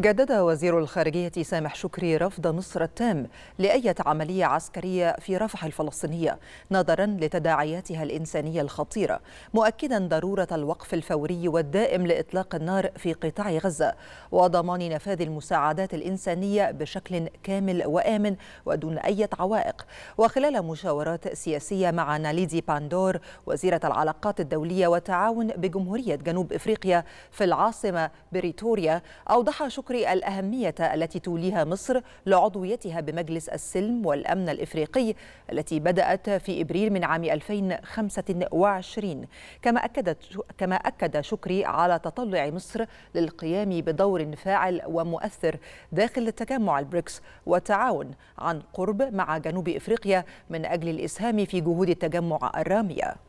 جدد وزير الخارجية سامح شكري رفض مصر التام لأية عملية عسكرية في رفح الفلسطينية نظرا لتداعياتها الإنسانية الخطيرة مؤكدا ضرورة الوقف الفوري والدائم لإطلاق النار في قطاع غزة وضمان نفاذ المساعدات الإنسانية بشكل كامل وآمن ودون أي عوائق وخلال مشاورات سياسية مع ناليدي باندور وزيرة العلاقات الدولية والتعاون بجمهورية جنوب إفريقيا في العاصمة بريتوريا أوضح شكري شكري الأهمية التي توليها مصر لعضويتها بمجلس السلم والأمن الإفريقي التي بدأت في إبريل من عام 2025 كما أكدت كما أكد شكري على تطلع مصر للقيام بدور فاعل ومؤثر داخل تجمع البريكس والتعاون عن قرب مع جنوب إفريقيا من أجل الإسهام في جهود التجمع الرامية